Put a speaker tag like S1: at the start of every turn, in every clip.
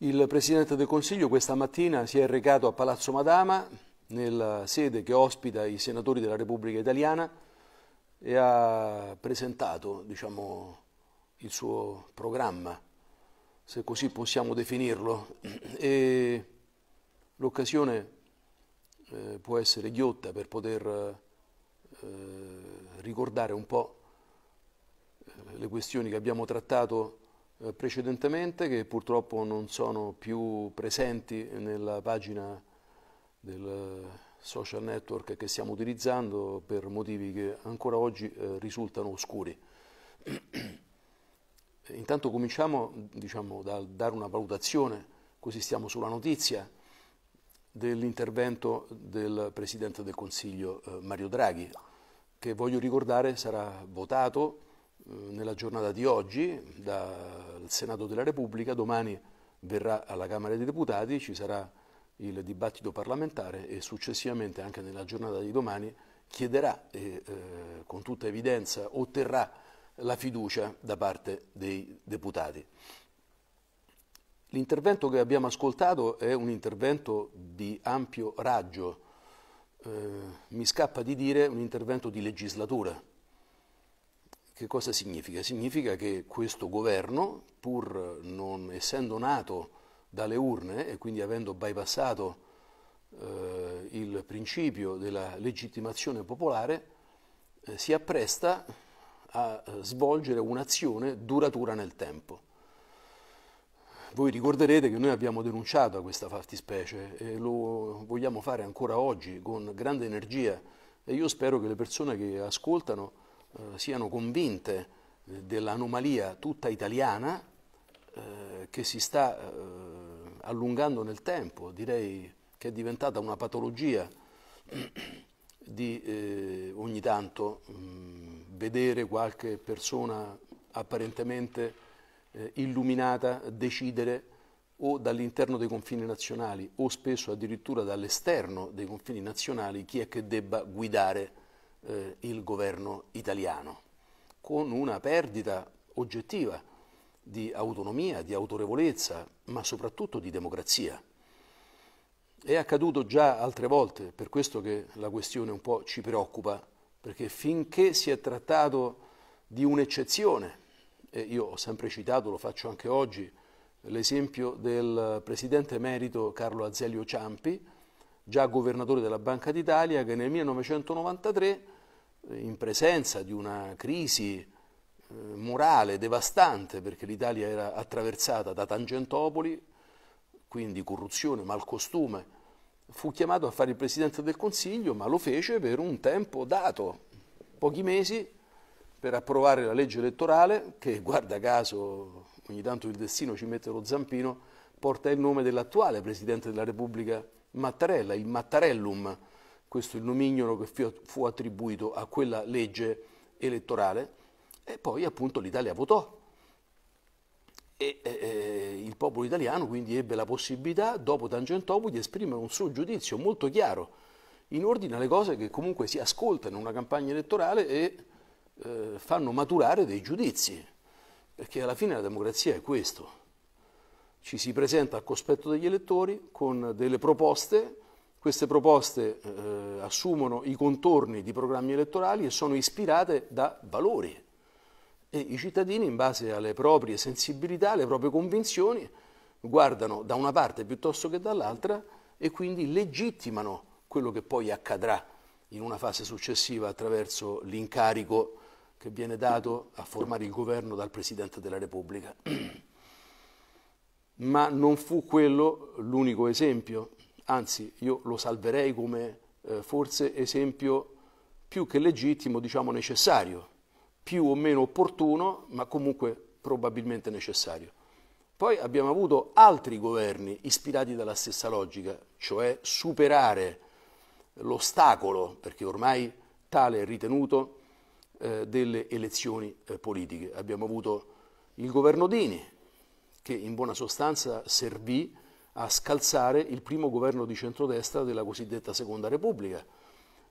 S1: Il Presidente del Consiglio questa mattina si è recato a Palazzo Madama, nella sede che ospita i senatori della Repubblica Italiana, e ha presentato diciamo, il suo programma, se così possiamo definirlo. l'occasione eh, può essere ghiotta per poter eh, ricordare un po' eh, le questioni che abbiamo trattato eh, precedentemente che purtroppo non sono più presenti nella pagina del eh, social network che stiamo utilizzando per motivi che ancora oggi eh, risultano oscuri. Intanto cominciamo diciamo, dal dare una valutazione, così stiamo sulla notizia, dell'intervento del Presidente del Consiglio Mario Draghi, che voglio ricordare sarà votato nella giornata di oggi dal Senato della Repubblica, domani verrà alla Camera dei Deputati, ci sarà il dibattito parlamentare e successivamente anche nella giornata di domani chiederà e eh, con tutta evidenza otterrà la fiducia da parte dei deputati. L'intervento che abbiamo ascoltato è un intervento di ampio raggio, eh, mi scappa di dire un intervento di legislatura, che cosa significa? Significa che questo governo, pur non essendo nato dalle urne e quindi avendo bypassato eh, il principio della legittimazione popolare, eh, si appresta a svolgere un'azione duratura nel tempo. Voi ricorderete che noi abbiamo denunciato questa fattispecie e lo vogliamo fare ancora oggi con grande energia e io spero che le persone che ascoltano eh, siano convinte eh, dell'anomalia tutta italiana eh, che si sta eh, allungando nel tempo, direi che è diventata una patologia di eh, ogni tanto mh, mm, vedere qualche persona apparentemente illuminata decidere o dall'interno dei confini nazionali o spesso addirittura dall'esterno dei confini nazionali chi è che debba guidare eh, il governo italiano, con una perdita oggettiva di autonomia, di autorevolezza, ma soprattutto di democrazia. È accaduto già altre volte, per questo che la questione un po' ci preoccupa, perché finché si è trattato di un'eccezione, e io ho sempre citato, lo faccio anche oggi, l'esempio del presidente emerito Carlo Azeglio Ciampi, già governatore della Banca d'Italia, che nel 1993, eh, in presenza di una crisi eh, morale devastante, perché l'Italia era attraversata da Tangentopoli, quindi corruzione, malcostume, fu chiamato a fare il Presidente del Consiglio, ma lo fece per un tempo dato, pochi mesi, per approvare la legge elettorale, che guarda caso ogni tanto il destino ci mette lo zampino, porta il nome dell'attuale Presidente della Repubblica Mattarella, il Mattarellum, questo è il nomignolo che fu attribuito a quella legge elettorale, e poi appunto l'Italia votò. E, eh, il popolo italiano quindi ebbe la possibilità, dopo Tangentopoli, di esprimere un suo giudizio molto chiaro in ordine alle cose che comunque si ascoltano in una campagna elettorale e eh, fanno maturare dei giudizi, perché alla fine la democrazia è questo ci si presenta a cospetto degli elettori con delle proposte, queste proposte eh, eh, assumono i contorni di programmi elettorali e sono ispirate da valori e i cittadini in base alle proprie sensibilità, alle proprie convinzioni guardano da una parte piuttosto che dall'altra e quindi legittimano quello che poi accadrà in una fase successiva attraverso l'incarico che viene dato a formare il governo dal Presidente della Repubblica. ma non fu quello l'unico esempio, anzi io lo salverei come eh, forse esempio più che legittimo, diciamo necessario, più o meno opportuno, ma comunque probabilmente necessario. Poi abbiamo avuto altri governi ispirati dalla stessa logica, cioè superare l'ostacolo, perché ormai tale è ritenuto, eh, delle elezioni eh, politiche. Abbiamo avuto il governo Dini, che in buona sostanza servì a scalzare il primo governo di centrodestra della cosiddetta Seconda Repubblica.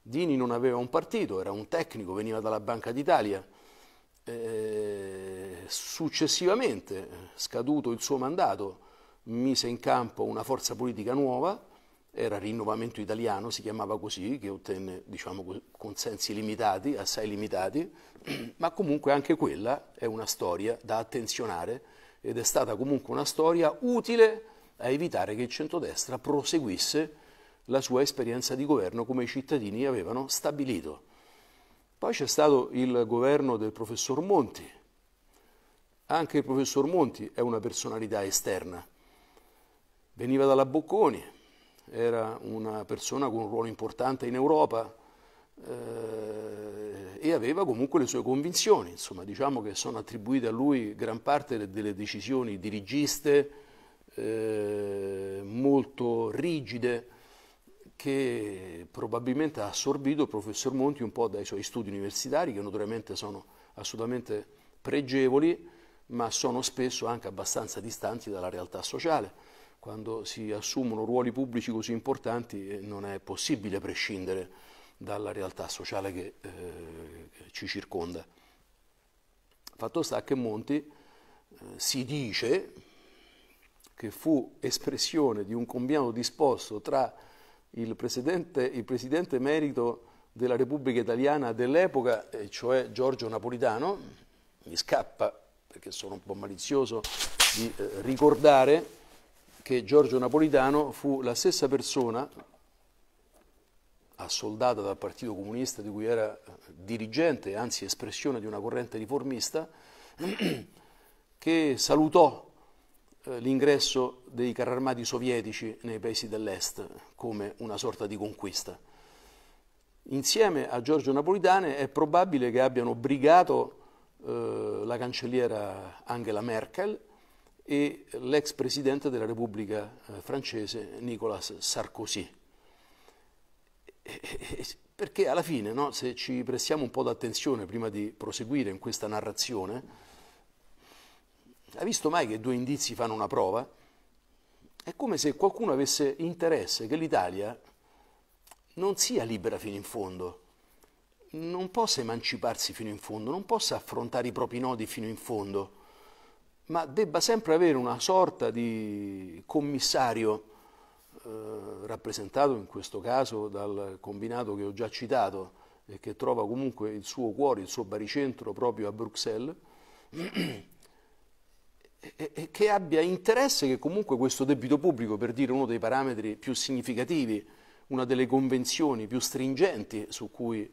S1: Dini non aveva un partito, era un tecnico, veniva dalla Banca d'Italia. Eh, successivamente, scaduto il suo mandato, mise in campo una forza politica nuova, era Rinnovamento Italiano, si chiamava così, che ottenne diciamo, consensi limitati, assai limitati, ma comunque anche quella è una storia da attenzionare ed è stata comunque una storia utile a evitare che il centrodestra proseguisse la sua esperienza di governo come i cittadini avevano stabilito. Poi c'è stato il governo del professor Monti. Anche il professor Monti è una personalità esterna. Veniva dalla Bocconi, era una persona con un ruolo importante in Europa, eh, e aveva comunque le sue convinzioni, insomma diciamo che sono attribuite a lui gran parte delle decisioni dirigiste eh, molto rigide che probabilmente ha assorbito il professor Monti un po' dai suoi studi universitari che naturalmente sono assolutamente pregevoli ma sono spesso anche abbastanza distanti dalla realtà sociale quando si assumono ruoli pubblici così importanti eh, non è possibile prescindere dalla realtà sociale che eh, ci circonda. Fatto sta che Monti eh, si dice che fu espressione di un combinato disposto tra il presidente, il presidente merito della Repubblica Italiana dell'epoca, cioè Giorgio Napolitano, mi scappa perché sono un po' malizioso di eh, ricordare che Giorgio Napolitano fu la stessa persona assoldata dal Partito Comunista di cui era eh, dirigente, anzi espressione di una corrente riformista, che salutò eh, l'ingresso dei carri armati sovietici nei paesi dell'est come una sorta di conquista. Insieme a Giorgio Napolitane è probabile che abbiano brigato eh, la cancelliera Angela Merkel e l'ex presidente della Repubblica francese Nicolas Sarkozy. Eh, eh, perché alla fine, no, se ci prestiamo un po' d'attenzione prima di proseguire in questa narrazione, hai visto mai che due indizi fanno una prova? È come se qualcuno avesse interesse che l'Italia non sia libera fino in fondo, non possa emanciparsi fino in fondo, non possa affrontare i propri nodi fino in fondo, ma debba sempre avere una sorta di commissario eh, rappresentato in questo caso dal combinato che ho già citato e che trova comunque il suo cuore, il suo baricentro proprio a Bruxelles, e che abbia interesse che comunque questo debito pubblico, per dire uno dei parametri più significativi, una delle convenzioni più stringenti su cui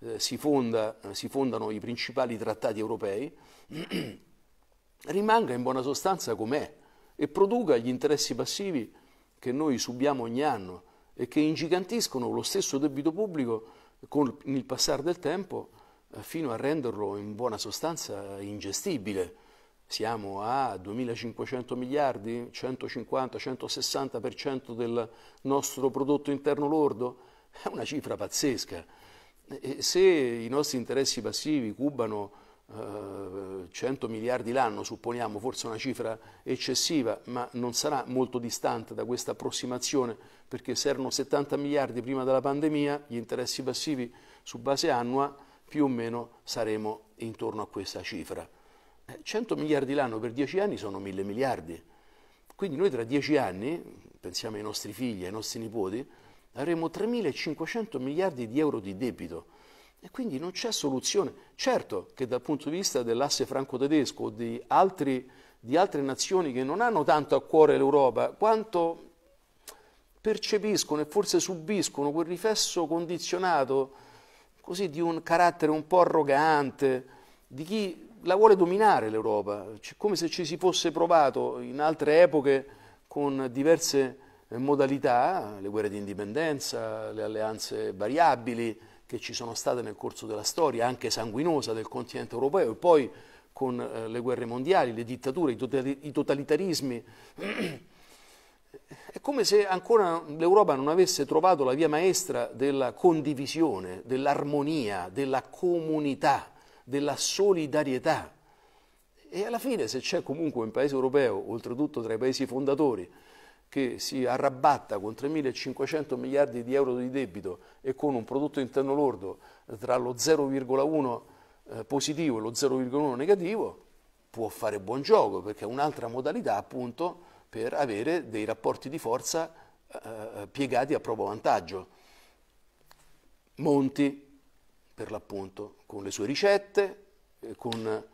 S1: eh, si, fonda, si fondano i principali trattati europei, rimanga in buona sostanza com'è e produca gli interessi passivi che noi subiamo ogni anno e che ingigantiscono lo stesso debito pubblico con il passare del tempo eh, fino a renderlo in buona sostanza ingestibile. Siamo a 2.500 miliardi, 150-160% del nostro prodotto interno lordo, è una cifra pazzesca. E se i nostri interessi passivi cubano 100 eh, miliardi l'anno, supponiamo forse una cifra eccessiva, ma non sarà molto distante da questa approssimazione, perché se erano 70 miliardi prima della pandemia, gli interessi passivi su base annua, più o meno saremo intorno a questa cifra. 100 eh, miliardi l'anno per 10 anni sono 1000 miliardi, quindi noi tra 10 anni, pensiamo ai nostri figli, ai nostri nipoti, avremo 3.500 miliardi di euro di debito e quindi non c'è soluzione. Certo che dal punto di vista dell'asse franco-tedesco o di, altri, di altre nazioni che non hanno tanto a cuore l'Europa, quanto percepiscono e forse subiscono quel riflesso condizionato così di un carattere un po' arrogante di chi la vuole dominare l'Europa, come se ci si fosse provato in altre epoche con diverse eh, modalità, le guerre di indipendenza, le alleanze variabili, che ci sono state nel corso della storia, anche sanguinosa, del continente europeo e poi con eh, le guerre mondiali, le dittature, i, totali i totalitarismi. È come se ancora l'Europa non avesse trovato la via maestra della condivisione, dell'armonia, della comunità, della solidarietà. E alla fine, se c'è comunque un paese europeo, oltretutto tra i paesi fondatori, che si arrabbatta con 3.500 miliardi di euro di debito e con un prodotto interno lordo eh, tra lo 0,1 eh, positivo e lo 0,1 negativo, può fare buon gioco, perché è un'altra modalità appunto per avere dei rapporti di forza eh, eh piegati a proprio vantaggio. Monti, per l'appunto, con le sue ricette, con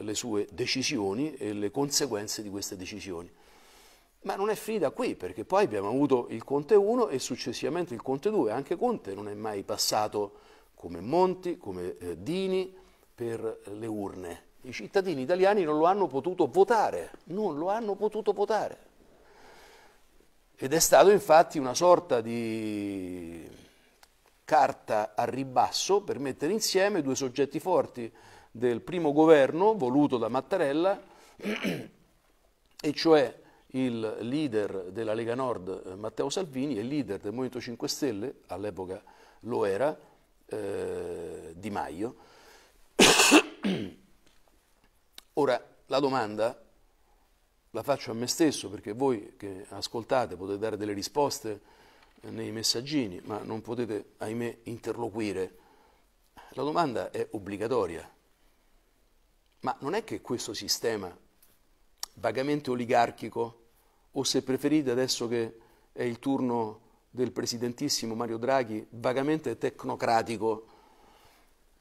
S1: le sue decisioni e le conseguenze di queste decisioni. Ma non è finita qui, perché poi abbiamo avuto il Conte 1 e successivamente il Conte 2. Anche Conte non è mai passato come Monti, come eh, Dini, per le urne. I cittadini italiani non lo hanno potuto votare, non lo hanno potuto votare. Ed è stato infatti una sorta di carta a ribasso per mettere insieme due soggetti forti del primo governo voluto da Mattarella, e cioè il leader della Lega Nord eh, Matteo Salvini e il leader del Movimento 5 Stelle, all'epoca lo era, eh, Di Maio. Ora la domanda la faccio a me stesso perché voi che ascoltate potete dare delle risposte eh, nei messaggini, ma non potete, ahimè, interloquire. La domanda è obbligatoria. Ma non è che questo sistema vagamente oligarchico, o se preferite adesso che è il turno del presidentissimo Mario Draghi, vagamente tecnocratico,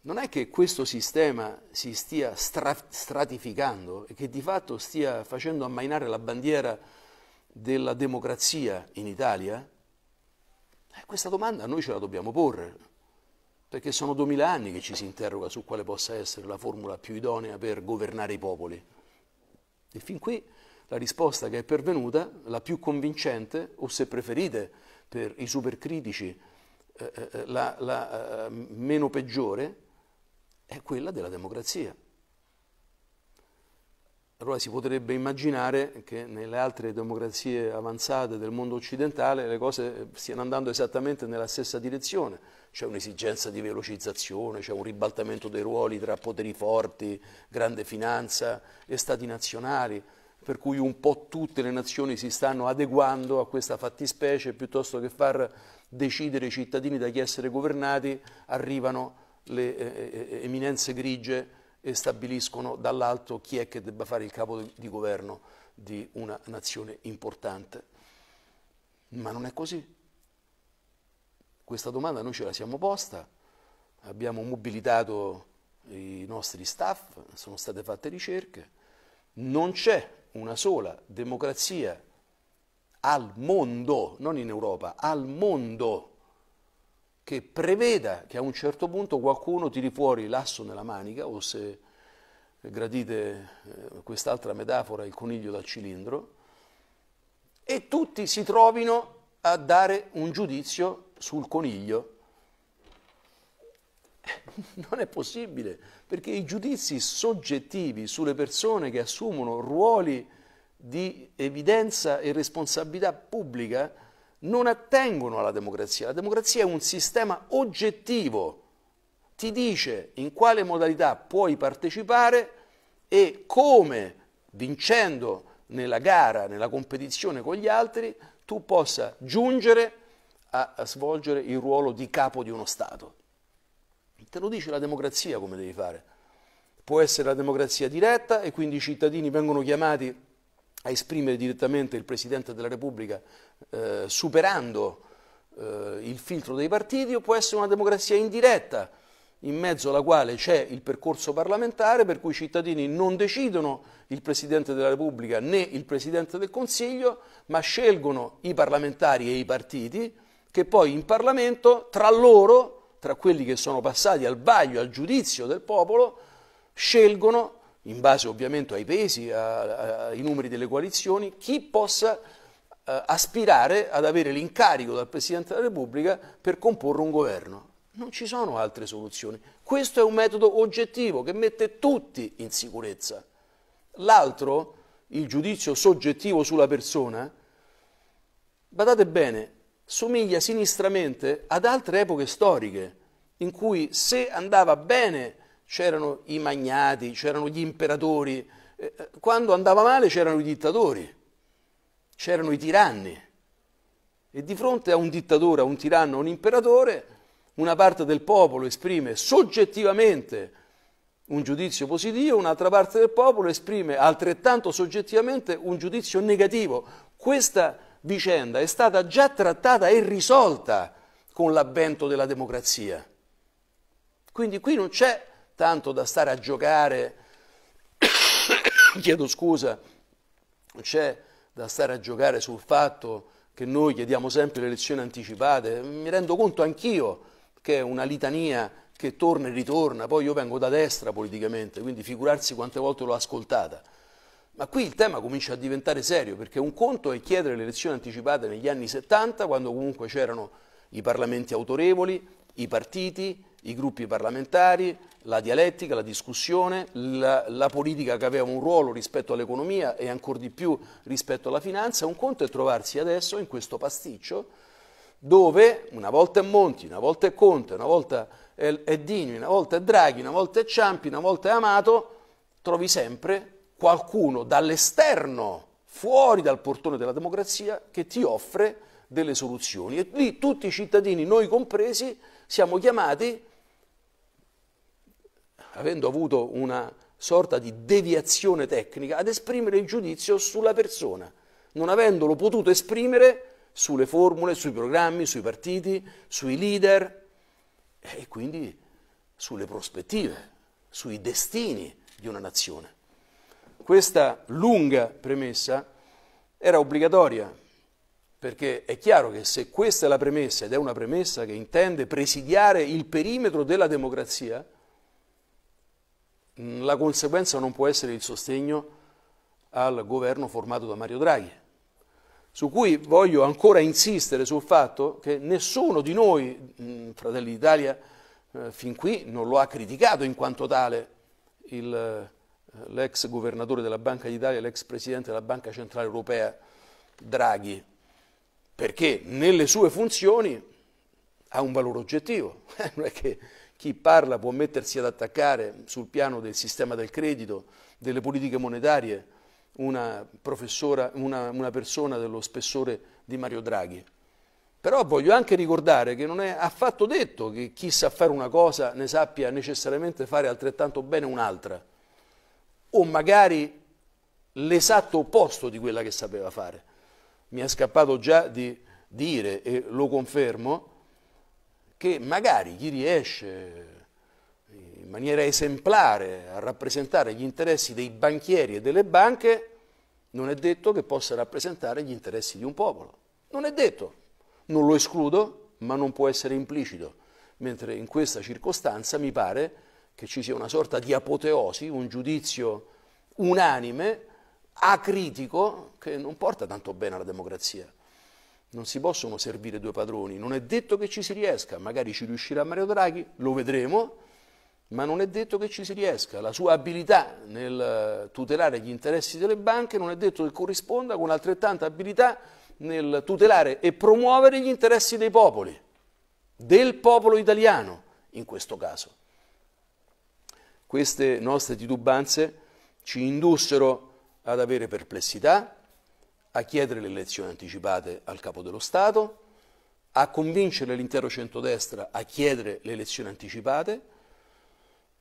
S1: non è che questo sistema si stia stra- stratificando e che di fatto stia facendo ammainare la bandiera della democrazia in Italia? Eh, questa domanda noi ce la dobbiamo porre, perché sono duemila anni che ci si interroga su quale possa essere la formula più idonea per governare i popoli. E fin qui la risposta che è pervenuta, la più convincente, o se preferite per i supercritici, eh, eh, eh la, la eh, meno peggiore, è quella della democrazia. Allora si potrebbe immaginare che nelle altre democrazie avanzate del mondo occidentale le cose stiano andando esattamente nella stessa direzione. C'è un'esigenza di velocizzazione, c'è un ribaltamento dei ruoli tra poteri forti, grande finanza e stati nazionali, per cui un po' tutte le nazioni si stanno adeguando a questa fattispecie piuttosto che far decidere i cittadini da chi essere governati, arrivano le eh, eh, eminenze grigie e stabiliscono dall'alto chi è che debba fare il capo di governo di una nazione importante. Ma non è così. Questa domanda noi ce la siamo posta, abbiamo mobilitato i nostri staff, sono state fatte ricerche, non c'è una sola democrazia al mondo, non in Europa, al mondo che preveda che a un certo punto qualcuno tiri fuori l'asso nella manica o se gradite eh, quest'altra metafora, il coniglio dal cilindro, e tutti si trovino a dare un giudizio sul coniglio. Non è possibile, perché i giudizi soggettivi sulle persone che assumono ruoli di evidenza e responsabilità pubblica non attengono alla democrazia. La democrazia è un sistema oggettivo, ti dice in quale modalità puoi partecipare e come, vincendo nella gara, nella competizione con gli altri, tu possa giungere a, a svolgere il ruolo di capo di uno Stato. Te lo dice la democrazia come devi fare. Può essere la democrazia diretta e quindi i cittadini vengono chiamati a esprimere direttamente il Presidente della Repubblica eh, superando eh, il filtro dei partiti o può essere una democrazia indiretta in mezzo alla quale c'è il percorso parlamentare per cui i cittadini non decidono il Presidente della Repubblica né il Presidente del Consiglio, ma scelgono i parlamentari e i partiti che poi in Parlamento tra loro, tra quelli che sono passati al vaglio, al giudizio del popolo, scelgono, in base ovviamente ai pesi, a, a, ai numeri delle coalizioni, chi possa eh, aspirare ad avere l'incarico dal Presidente della Repubblica per comporre un governo. Non ci sono altre soluzioni. Questo è un metodo oggettivo che mette tutti in sicurezza. L'altro, il giudizio soggettivo sulla persona, badate bene, somiglia sinistramente ad altre epoche storiche, in cui se andava bene c'erano i magnati, c'erano gli imperatori, eh, eh, quando andava male c'erano i dittatori c'erano i tiranni. E di fronte a un dittatore, a un tiranno, a un imperatore, una parte del popolo esprime soggettivamente un giudizio positivo, un'altra parte del popolo esprime altrettanto soggettivamente un giudizio negativo. Questa vicenda è stata già trattata e risolta con l'avvento della democrazia. Quindi qui non c'è tanto da stare a giocare, chiedo scusa, c'è da stare a giocare sul fatto che noi chiediamo sempre le elezioni anticipate, mi rendo conto anch'io che è una litania che torna e ritorna, poi io vengo da destra politicamente, quindi figurarsi quante volte l'ho ascoltata. Ma qui il tema comincia a diventare serio, perché un conto è chiedere le elezioni anticipate negli anni 70, quando comunque c'erano i parlamenti autorevoli, i partiti, i gruppi parlamentari, la dialettica, la discussione, la, la, politica che aveva un ruolo rispetto all'economia e ancora di più rispetto alla finanza, un conto è trovarsi adesso in questo pasticcio dove una volta è Monti, una volta è Conte, una volta è, è Dini, una volta è Draghi, una volta è Ciampi, una volta è Amato, trovi sempre qualcuno dall'esterno, fuori dal portone della democrazia, che ti offre delle soluzioni. E lì tutti i cittadini, noi compresi, siamo chiamati avendo avuto una sorta di deviazione tecnica, ad esprimere il giudizio sulla persona, non avendolo potuto esprimere sulle formule, sui programmi, sui partiti, sui leader e quindi sulle prospettive, sui destini di una nazione. Questa lunga premessa era obbligatoria, perché è chiaro che se questa è la premessa ed è una premessa che intende presidiare il perimetro della democrazia, la conseguenza non può essere il sostegno al governo formato da Mario Draghi, su cui voglio ancora insistere sul fatto che nessuno di noi, Fratelli d'Italia, eh, fin qui non lo ha criticato in quanto tale il, eh, l'ex governatore della Banca d'Italia, l'ex presidente della Banca Centrale Europea Draghi, perché nelle sue funzioni ha un valore oggettivo, non è che chi parla può mettersi ad attaccare sul piano del sistema del credito, delle politiche monetarie, una, una, una persona dello spessore di Mario Draghi. Però voglio anche ricordare che non è affatto detto che chi sa fare una cosa ne sappia necessariamente fare altrettanto bene un'altra, o magari l'esatto opposto di quella che sapeva fare. Mi è scappato già di dire, e lo confermo, che magari chi riesce in maniera esemplare a rappresentare gli interessi dei banchieri e delle banche, non è detto che possa rappresentare gli interessi di un popolo. Non è detto, non lo escludo, ma non può essere implicito, mentre in questa circostanza mi pare che ci sia una sorta di apoteosi, un giudizio unanime, acritico, che non porta tanto bene alla democrazia. Non si possono servire due padroni, non è detto che ci si riesca, magari ci riuscirà Mario Draghi, lo vedremo, ma non è detto che ci si riesca. La sua abilità nel eh, tutelare gli interessi delle banche non è detto che corrisponda con altrettanta abilità nel tutelare e promuovere gli interessi dei popoli, del popolo italiano in questo caso. Queste nostre titubanze ci indussero ad avere perplessità, a chiedere le elezioni anticipate al Capo dello Stato, a convincere l'intero centrodestra a chiedere le elezioni anticipate,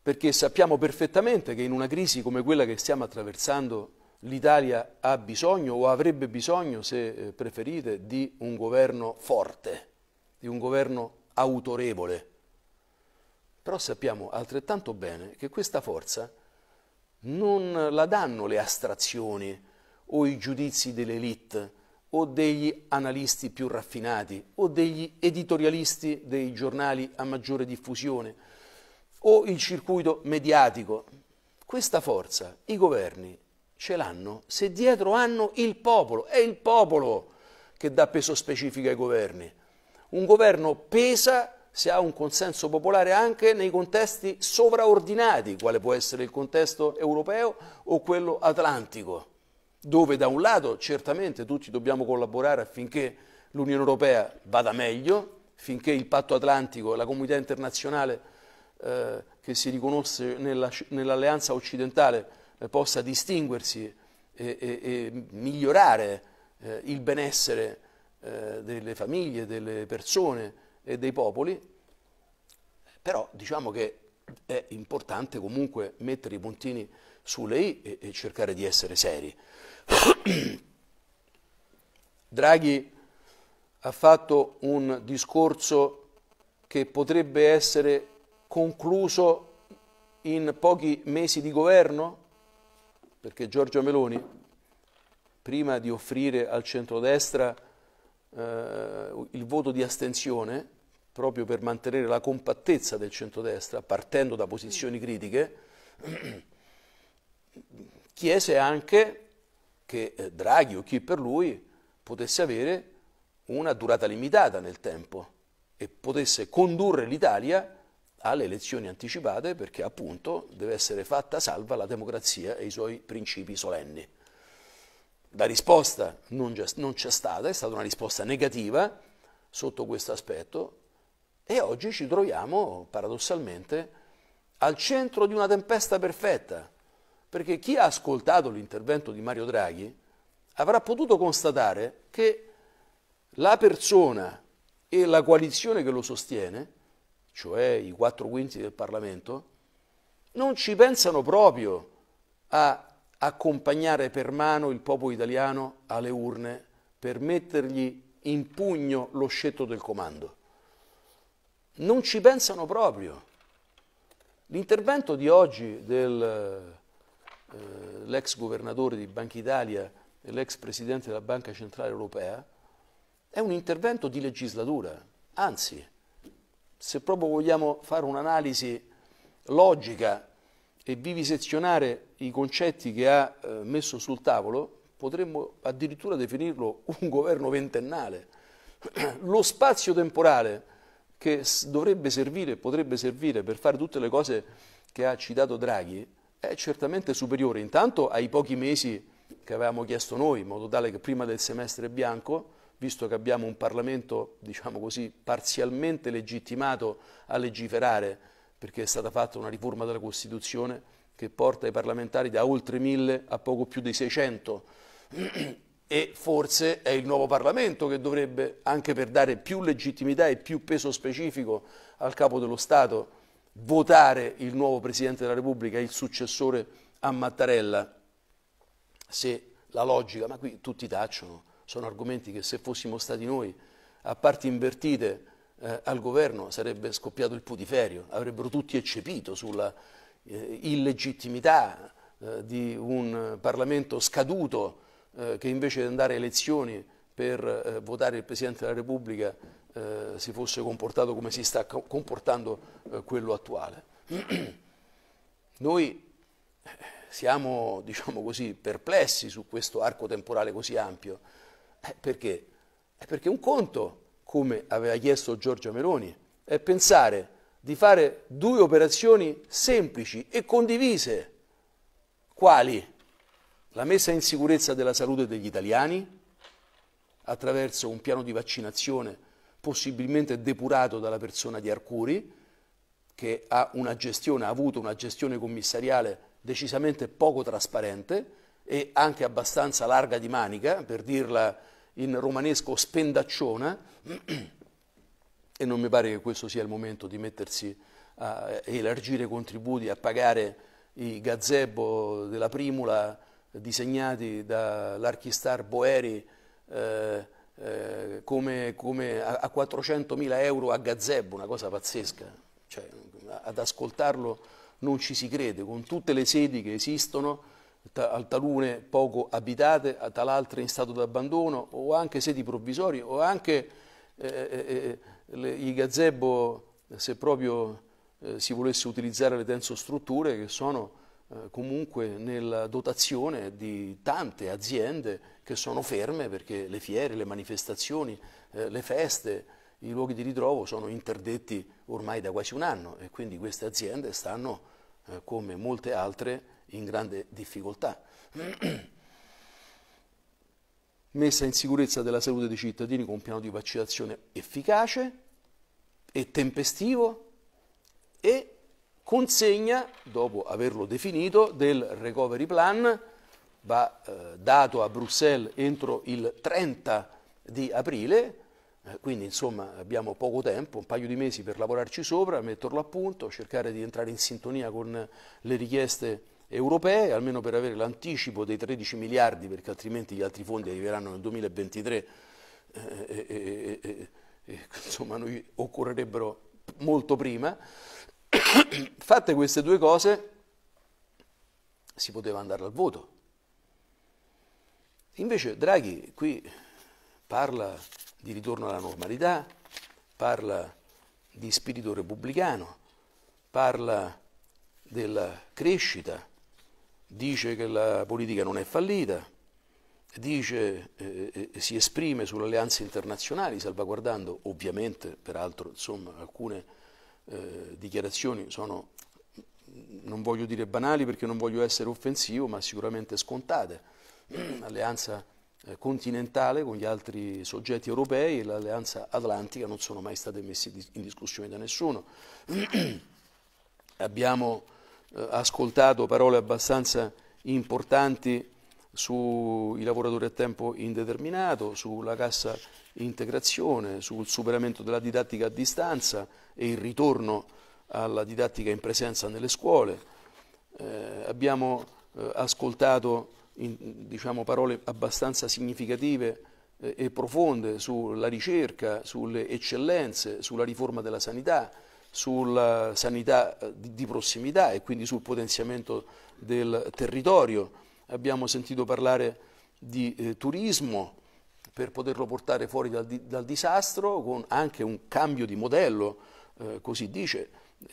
S1: perché sappiamo perfettamente che in una crisi come quella che stiamo attraversando l'Italia ha bisogno o avrebbe bisogno, se eh, preferite, di un governo forte, di un governo autorevole. Però sappiamo altrettanto bene che questa forza non la danno le astrazioni, o i giudizi dell'elite o degli analisti più raffinati o degli editorialisti dei giornali a maggiore diffusione o il circuito mediatico. Questa forza i governi ce l'hanno se dietro hanno il popolo, è il popolo che dà peso specifico ai governi. Un governo pesa se ha un consenso popolare anche nei contesti sovraordinati, quale può essere il contesto europeo o quello atlantico dove da un lato certamente tutti dobbiamo collaborare affinché l'Unione Europea vada meglio, finché il patto atlantico e la comunità internazionale eh, che si riconosce nell'alleanza nell occidentale eh, possa distinguersi e, e, e migliorare eh, il benessere eh, delle famiglie, delle persone e dei popoli, però diciamo che è importante comunque mettere i puntini sulle i e, e cercare di essere seri. Draghi ha fatto un discorso che potrebbe essere concluso in pochi mesi di governo, perché Giorgio Meloni, prima di offrire al centrodestra eh, il voto di astensione, proprio per mantenere la compattezza del centrodestra, partendo da posizioni critiche, chiese anche che eh, Draghi o chi per lui potesse avere una durata limitata nel tempo e potesse condurre l'Italia alle elezioni anticipate perché appunto deve essere fatta salva la democrazia e i suoi principi solenni. La risposta non c'è stata, è stata una risposta negativa sotto questo aspetto e oggi ci troviamo paradossalmente al centro di una tempesta perfetta perché chi ha ascoltato l'intervento di Mario Draghi avrà potuto constatare che la persona e la coalizione che lo sostiene, cioè i quattro quinti del Parlamento, non ci pensano proprio a accompagnare per mano il popolo italiano alle urne per mettergli in pugno lo scettro del comando. Non ci pensano proprio. L'intervento di oggi del eh, l'ex governatore di Banca Italia e l'ex presidente della Banca Centrale Europea, è un intervento di legislatura. Anzi, se proprio vogliamo fare un'analisi logica e vivisezionare i concetti che ha eh, messo sul tavolo, potremmo addirittura definirlo un governo ventennale. Lo spazio temporale che dovrebbe servire e potrebbe servire per fare tutte le cose che ha citato Draghi è certamente superiore intanto ai pochi mesi che avevamo chiesto noi, in modo tale che prima del semestre bianco, visto che abbiamo un Parlamento, diciamo così, parzialmente legittimato a legiferare, perché è stata fatta una riforma della Costituzione che porta i parlamentari da oltre mille a poco più di 600 e forse è il nuovo Parlamento che dovrebbe, anche per dare più legittimità e più peso specifico al capo dello Stato, votare il nuovo Presidente della Repubblica, il successore a Mattarella, se la logica, ma qui tutti tacciono, sono argomenti che se fossimo stati noi a parti invertite eh, al governo sarebbe scoppiato il putiferio, avrebbero tutti eccepito sulla eh, illegittimità eh, di un Parlamento scaduto eh, che invece di andare a elezioni per eh, votare il Presidente della Repubblica eh, si fosse comportato come si sta comportando eh, quello attuale. Noi eh, siamo, diciamo così, perplessi su questo arco temporale così ampio. Eh, perché? Eh, perché un conto, come aveva chiesto Giorgia Meloni, è pensare di fare due operazioni semplici e condivise. Quali? La messa in sicurezza della salute degli italiani attraverso un piano di vaccinazione possibilmente depurato dalla persona di Arcuri, che ha, gestione, ha avuto una gestione commissariale decisamente poco trasparente e anche abbastanza larga di manica, per dirla in romanesco spendacciona, e non mi pare che questo sia il momento di mettersi a elargire contributi, a pagare i gazebo della primula disegnati dall'archistar Boeri eh, eh, come, come a, 400.000 euro a gazebo, una cosa pazzesca. Cioè, ad ascoltarlo non ci si crede, con tutte le sedi che esistono, al talune poco abitate, a tal in stato d'abbandono, o anche sedi provvisorie, o anche eh eh, eh, eh, le, i gazebo, se proprio eh, si volesse utilizzare le tensostrutture, che sono comunque nella dotazione di tante aziende che sono ferme perché le fiere, le manifestazioni, eh, le feste, i luoghi di ritrovo sono interdetti ormai da quasi un anno e quindi queste aziende stanno, eh, come molte altre, in grande difficoltà. Messa in sicurezza della salute dei cittadini con un piano di vaccinazione efficace e tempestivo e consegna, dopo averlo definito, del recovery plan va eh, dato a Bruxelles entro il 30 di aprile, eh, quindi insomma abbiamo poco tempo, un paio di mesi per lavorarci sopra, metterlo a punto, cercare di entrare in sintonia con le richieste europee, almeno per avere l'anticipo dei 13 miliardi, perché altrimenti gli altri fondi arriveranno nel 2023 eh, eh, eh, eh, eh insomma noi occorrerebbero molto prima. Fatte queste due cose si poteva andare al voto Invece Draghi qui parla di ritorno alla normalità, parla di spirito repubblicano, parla della crescita, dice che la politica non è fallita, dice, eh, eh si esprime sulle alleanze internazionali, salvaguardando ovviamente, peraltro, insomma, alcune eh, dichiarazioni sono, non voglio dire banali perché non voglio essere offensivo, ma sicuramente scontate l'alleanza mm, eh, continentale con gli altri soggetti europei e l'alleanza atlantica non sono mai state messe in discussione da nessuno. Abbiamo eh, ascoltato parole abbastanza importanti sui lavoratori a tempo indeterminato, sulla cassa integrazione, sul superamento della didattica a distanza e il ritorno alla didattica in presenza nelle scuole. Eh, abbiamo eh, ascoltato in, diciamo, parole abbastanza significative eh, e profonde sulla ricerca, sulle eccellenze, sulla riforma della sanità, sulla sanità eh, di, di prossimità e quindi sul potenziamento del territorio. Abbiamo sentito parlare di eh, turismo per poterlo portare fuori dal, dal, disastro con anche un cambio di modello, eh, così dice,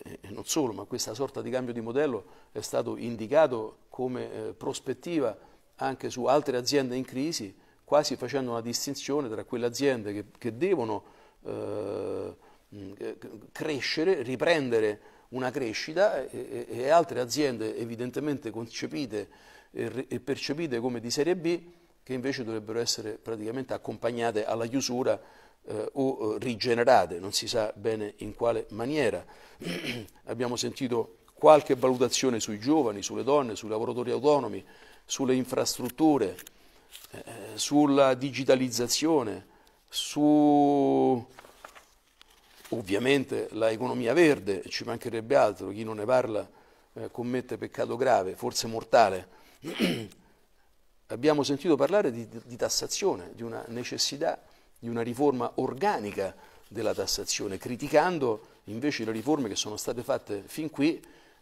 S1: eh, e eh, non solo, ma questa sorta di cambio di modello è stato indicato come eh, prospettiva anche su altre aziende in crisi, quasi facendo una distinzione tra quelle aziende che, che devono eh, eh crescere, riprendere una crescita e, e, altre aziende evidentemente concepite e, percepite come di serie B che invece dovrebbero essere praticamente accompagnate alla chiusura eh, o eh, rigenerate, non si sa bene in quale maniera. Abbiamo sentito qualche valutazione sui giovani, sulle donne, sui lavoratori autonomi, sulle infrastrutture, eh, sulla digitalizzazione, su ovviamente l'economia verde, ci mancherebbe altro, chi non ne parla eh, commette peccato grave, forse mortale. Abbiamo sentito parlare di, di tassazione, di una necessità di una riforma organica della tassazione, criticando invece le riforme che sono state fatte fin qui,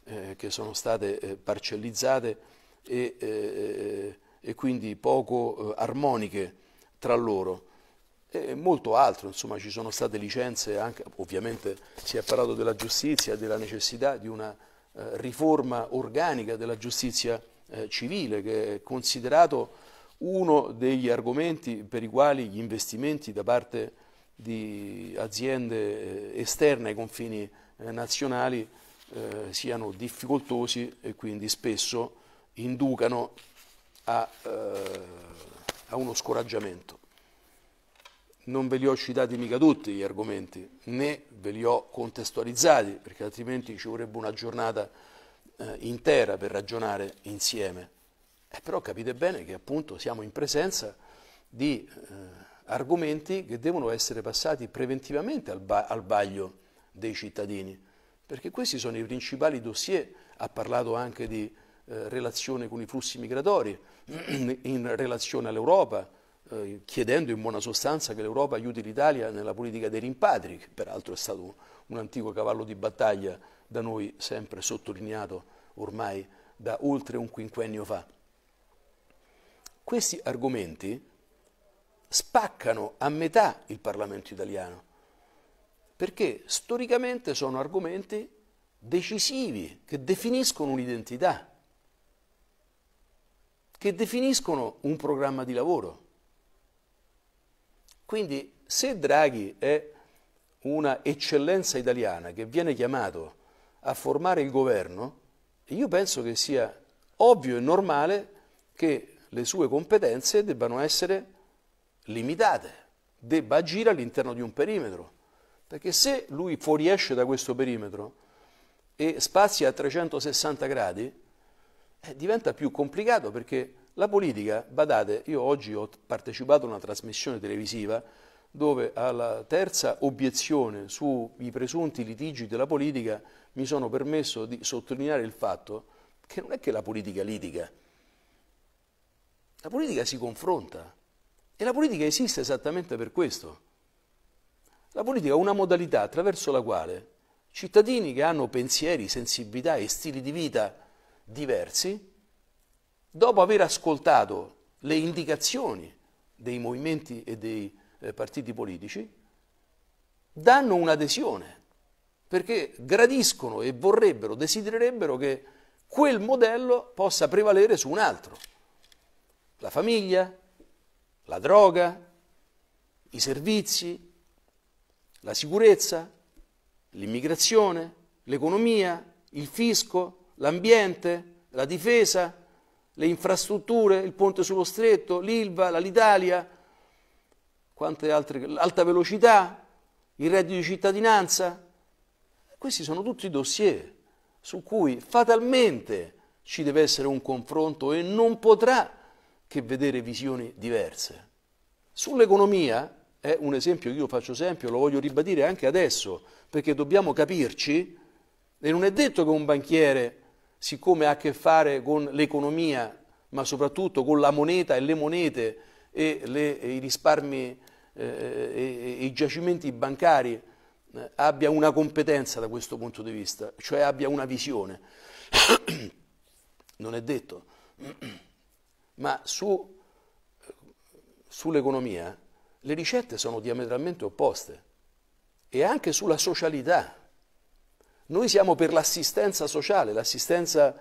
S1: eh, che sono state eh, parcellizzate e, eh, eh, e quindi poco eh, armoniche tra loro. E molto altro, insomma, ci sono state licenze anche, ovviamente si è parlato della giustizia, della necessità di una eh, riforma organica della giustizia eh, civile, che è considerato uno degli argomenti per i quali gli investimenti da parte di aziende eh, esterne ai confini nazionali eh, siano difficoltosi e quindi spesso inducano a, eh, a uno scoraggiamento. Non ve li ho citati mica tutti gli argomenti, né ve li ho contestualizzati, perché altrimenti ci vorrebbe una giornata eh, intera per ragionare insieme. Eh, però capite bene che appunto siamo in presenza di eh, argomenti che devono essere passati preventivamente al, ba- al, vaglio dei cittadini, perché questi sono i principali dossier, ha parlato anche di eh, relazione con i flussi migratori, in relazione all'Europa, eh, chiedendo in buona sostanza che l'Europa aiuti l'Italia nella politica dei rimpatri, che peraltro è stato un, un antico cavallo di battaglia da noi sempre sottolineato ormai da oltre un quinquennio fa. Questi argomenti spaccano a metà il Parlamento italiano, perché storicamente sono argomenti decisivi che definiscono un'identità che definiscono un programma di lavoro. Quindi se Draghi è una eccellenza italiana che viene chiamato a formare il governo, io penso che sia ovvio e normale che le sue competenze debbano essere limitate, debba agire all'interno di un perimetro. Perché se lui fuoriesce da questo perimetro e spazia a 360 gradi, eh, diventa più complicato perché la politica, badate, io oggi ho partecipato a una trasmissione televisiva dove alla terza obiezione sui presunti litigi della politica mi sono permesso di sottolineare il fatto che non è che la politica litiga, la politica si confronta e la politica esiste esattamente per questo. La politica è una modalità attraverso la quale cittadini che hanno pensieri, sensibilità e stili di vita diversi, dopo aver ascoltato le indicazioni dei movimenti e dei eh, partiti politici, danno un'adesione, perché gradiscono e vorrebbero, desidererebbero che quel modello possa prevalere su un altro. La famiglia, la droga, i servizi, la sicurezza, l'immigrazione, l'economia, il fisco, l'ambiente, la difesa, le infrastrutture, il ponte sullo stretto, l'Ilva, l'Italia, l'alta velocità, il reddito di cittadinanza. Questi sono tutti dossier su cui fatalmente ci deve essere un confronto e non potrà che vedere visioni diverse. Sull'economia, è un esempio che io faccio sempre, lo voglio ribadire anche adesso, perché dobbiamo capirci, e non è detto che un banchiere siccome ha a che fare con l'economia, ma soprattutto con la moneta e le monete e, le, e i risparmi eh, e, e, i giacimenti bancari, eh, abbia una competenza da questo punto di vista, cioè abbia una visione. non è detto, ma su, sull'economia le ricette sono diametralmente opposte e anche sulla socialità. Noi siamo per l'assistenza sociale, l'assistenza a, eh,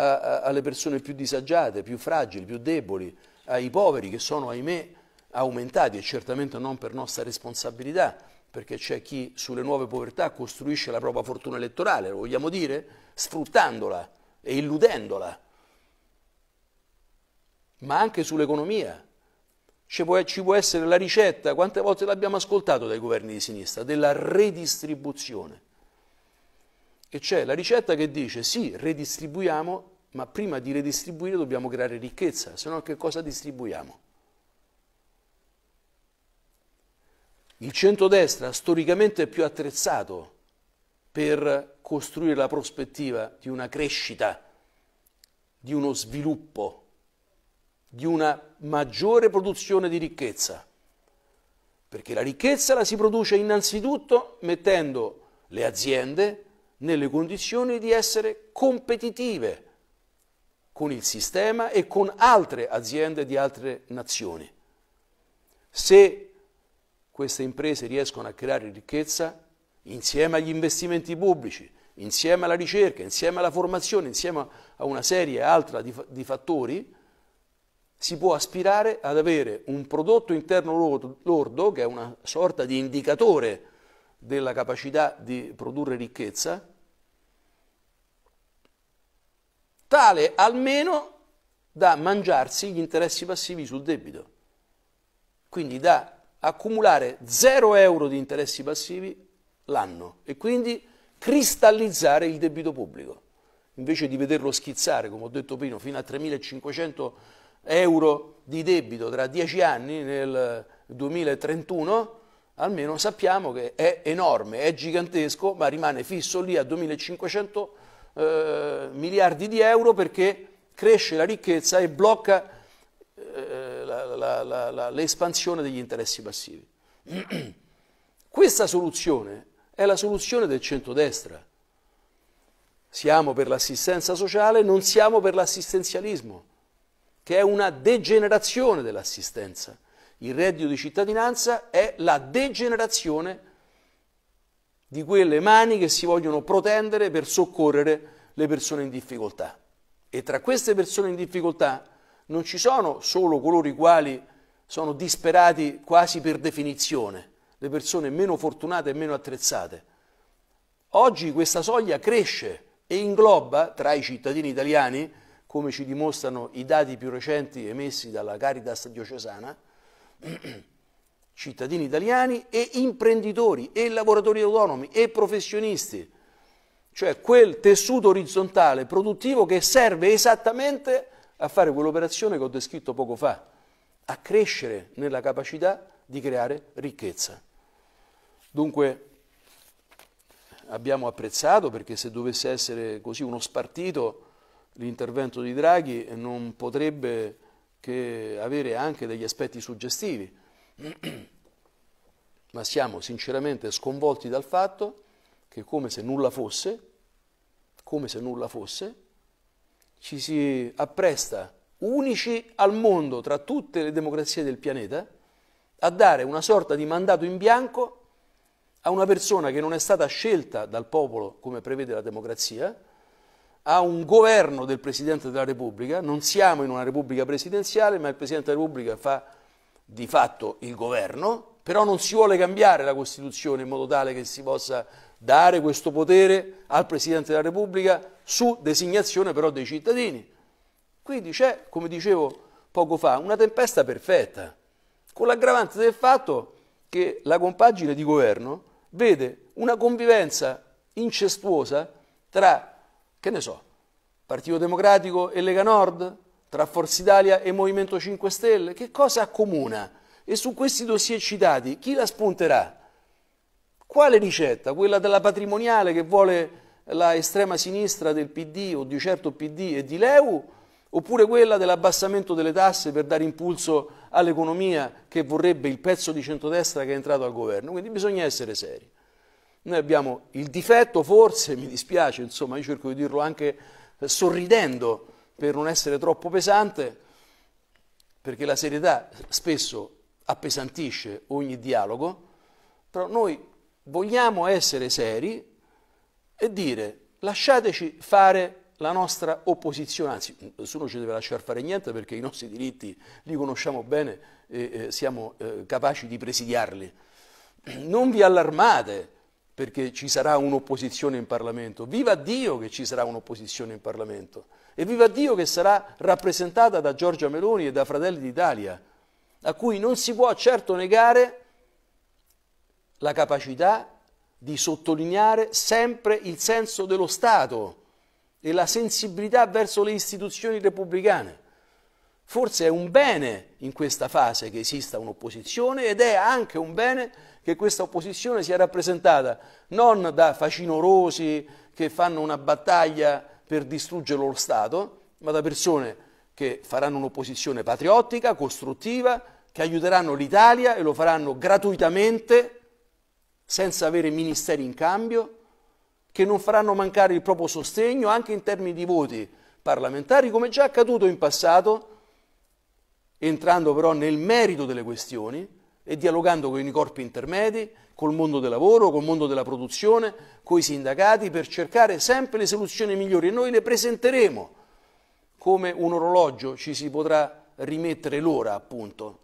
S1: a, eh, alle persone più disagiate, più fragili, più deboli, ai poveri che sono, ahimè, aumentati e certamente non per nostra responsabilità, perché c'è chi sulle nuove povertà costruisce la propria fortuna elettorale, lo vogliamo dire, sfruttandola e illudendola, ma anche sull'economia. Ci può, ci può essere la ricetta, quante volte l'abbiamo ascoltato dai governi di sinistra, della redistribuzione. E c'è la ricetta che dice sì, redistribuiamo, ma prima di redistribuire dobbiamo creare ricchezza, se no che cosa distribuiamo? Il centrodestra storicamente è più attrezzato per costruire la prospettiva di una crescita, di uno sviluppo, di una maggiore produzione di ricchezza. Perché la ricchezza la si produce innanzitutto mettendo le aziende, nelle condizioni di essere competitive con il sistema e con altre aziende di altre nazioni. Se queste imprese riescono a creare ricchezza insieme agli investimenti pubblici, insieme alla ricerca, insieme alla formazione, insieme a una serie altra di, di fattori, si può aspirare ad avere un prodotto interno lordo, lordo che è una sorta di indicatore della capacità di produrre ricchezza, tale almeno da mangiarsi gli interessi passivi sul debito, quindi da accumulare 0 euro di interessi passivi l'anno e quindi cristallizzare il debito pubblico, invece di vederlo schizzare, come ho detto prima, fino a 3.500 euro di debito tra 10 anni nel 2031, almeno sappiamo che è enorme, è gigantesco, ma rimane fisso lì a 2500 eh, miliardi di euro perché cresce la ricchezza e blocca eh, l'espansione degli interessi passivi. Questa soluzione è la soluzione del centrodestra. Siamo per l'assistenza sociale, non siamo per l'assistenzialismo, che è una degenerazione dell'assistenza il reddito di cittadinanza è la degenerazione di quelle mani che si vogliono protendere per soccorrere le persone in difficoltà. E tra queste persone in difficoltà non ci sono solo coloro i quali sono disperati quasi per definizione, le persone meno fortunate e meno attrezzate. Oggi questa soglia cresce e ingloba tra i cittadini italiani, come ci dimostrano i dati più recenti emessi dalla Caritas diocesana, cittadini italiani e imprenditori e lavoratori autonomi e professionisti, cioè quel tessuto orizzontale produttivo che serve esattamente a fare quell'operazione che ho descritto poco fa, a crescere nella capacità di creare ricchezza. Dunque abbiamo apprezzato perché se dovesse essere così uno spartito l'intervento di Draghi non potrebbe che avere anche degli aspetti suggestivi, ma siamo sinceramente sconvolti dal fatto che come se nulla fosse, come se nulla fosse, ci si appresta unici al mondo tra tutte le democrazie del pianeta a dare una sorta di mandato in bianco a una persona che non è stata scelta dal popolo come prevede la democrazia, a un governo del Presidente della Repubblica, non siamo in una Repubblica presidenziale, ma il Presidente della Repubblica fa di fatto il governo, però non si vuole cambiare la Costituzione in modo tale che si possa dare questo potere al Presidente della Repubblica su designazione però dei cittadini. Quindi c'è, come dicevo poco fa, una tempesta perfetta, con l'aggravante del fatto che la compagine di governo vede una convivenza incestuosa tra che ne so, Partito Democratico e Lega Nord, tra Forza Italia e Movimento 5 Stelle, che cosa accomuna? E su questi dossier citati, chi la spunterà? Quale ricetta? Quella della patrimoniale che vuole la estrema sinistra del PD o di certo PD e di Leu? Oppure quella dell'abbassamento delle tasse per dare impulso all'economia che vorrebbe il pezzo di centrodestra che è entrato al governo? Quindi bisogna essere seri. Noi abbiamo il difetto, forse, mi dispiace, insomma, io cerco di dirlo anche eh, sorridendo per non essere troppo pesante, perché la serietà spesso appesantisce ogni dialogo, però noi vogliamo essere seri e dire lasciateci fare la nostra opposizione, anzi nessuno ci deve lasciare fare niente perché i nostri diritti li conosciamo bene e eh, siamo eh, capaci di presidiarli. Non vi allarmate, perché ci sarà un'opposizione in Parlamento. Viva Dio che ci sarà un'opposizione in Parlamento e viva Dio che sarà rappresentata da Giorgia Meloni e da Fratelli d'Italia, a cui non si può certo negare la capacità di sottolineare sempre il senso dello Stato e la sensibilità verso le istituzioni repubblicane. Forse è un bene in questa fase che esista un'opposizione ed è anche un bene che questa opposizione sia rappresentata non da facinorosi che fanno una battaglia per distruggere lo Stato, ma da persone che faranno un'opposizione patriottica, costruttiva, che aiuteranno l'Italia e lo faranno gratuitamente, senza avere ministeri in cambio, che non faranno mancare il proprio sostegno anche in termini di voti parlamentari, come già accaduto in passato, entrando però nel merito delle questioni, e dialogando con i corpi intermedi, col mondo del lavoro, col mondo della produzione, coi sindacati per cercare sempre le soluzioni migliori e noi le presenteremo. Come un orologio ci si potrà rimettere l'ora appunto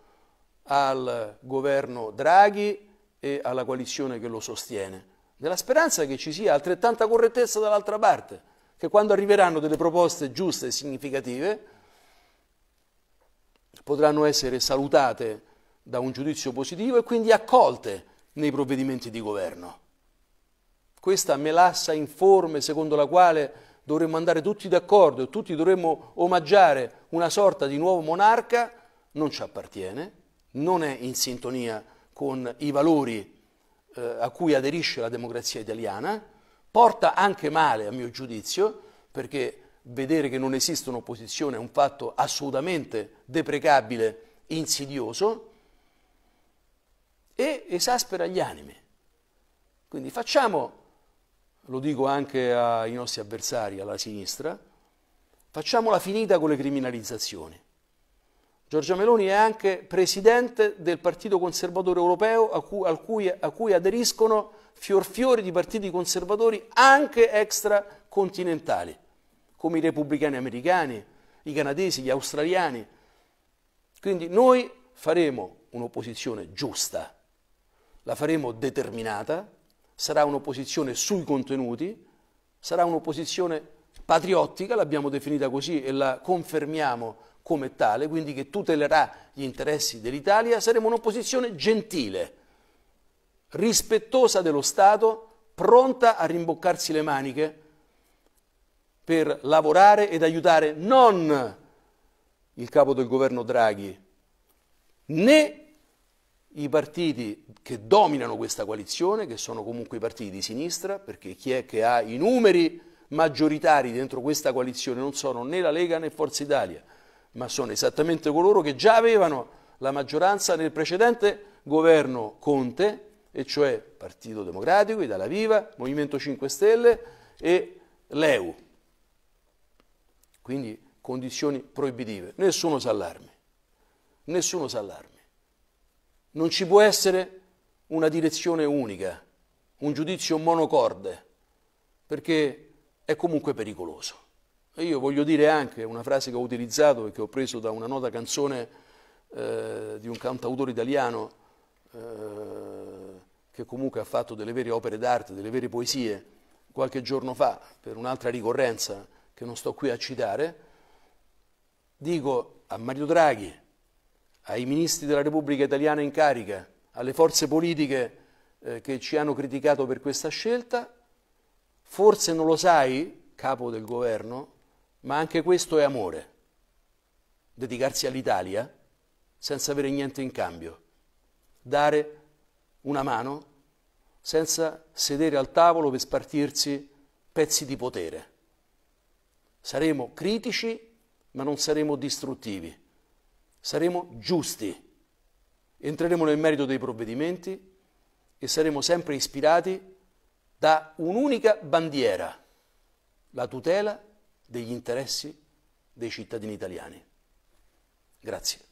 S1: al governo Draghi e alla coalizione che lo sostiene, nella speranza che ci sia altrettanta correttezza dall'altra parte, che quando arriveranno delle proposte giuste e significative potranno essere salutate da un giudizio positivo e quindi accolte nei provvedimenti di governo. Questa melassa informe secondo la quale dovremmo andare tutti d'accordo e tutti dovremmo omaggiare una sorta di nuovo monarca non ci appartiene, non è in sintonia con i valori eh, a cui aderisce la democrazia italiana, porta anche male a mio giudizio perché vedere che non esiste un'opposizione è un fatto assolutamente deprecabile, insidioso, e esaspera gli animi. Quindi facciamo, lo dico anche ai nostri avversari alla sinistra, facciamola finita con le criminalizzazioni. Giorgia Meloni è anche presidente del Partito Conservatore Europeo a cui, a cui, a cui aderiscono fior fiori di partiti conservatori anche extracontinentali, come i repubblicani americani, i canadesi, gli australiani. Quindi noi faremo un'opposizione giusta la faremo determinata, sarà un'opposizione sui contenuti, sarà un'opposizione patriottica, l'abbiamo definita così e la confermiamo come tale, quindi che tutelerà gli interessi dell'Italia, saremo un'opposizione gentile, rispettosa dello Stato, pronta a rimboccarsi le maniche per lavorare ed aiutare non il capo del governo Draghi, né i partiti che dominano questa coalizione, che sono comunque i partiti di sinistra, perché chi è che ha i numeri maggioritari dentro questa coalizione non sono né la Lega né Forza Italia, ma sono esattamente coloro che già avevano la maggioranza nel precedente governo Conte, e cioè Partito Democratico, Italia Viva, Movimento 5 Stelle e l'EU. Quindi condizioni proibitive. Nessuno si allarmi. Nessuno si allarmi. Non ci può essere una direzione unica, un giudizio monocorde, perché è comunque pericoloso. E io voglio dire anche una frase che ho utilizzato e che ho preso da una nota canzone eh, di un cantautore italiano eh, che comunque ha fatto delle vere opere d'arte, delle vere poesie, qualche giorno fa, per un'altra ricorrenza che non sto qui a citare, dico a Mario Draghi, ai ministri della Repubblica italiana in carica, alle forze politiche eh, che ci hanno criticato per questa scelta, forse non lo sai, capo del governo, ma anche questo è amore, dedicarsi all'Italia senza avere niente in cambio, dare una mano senza sedere al tavolo per spartirsi pezzi di potere. Saremo critici, ma non saremo distruttivi saremo giusti, entreremo nel merito dei provvedimenti e saremo sempre ispirati da un'unica bandiera, la tutela degli interessi dei cittadini italiani. Grazie.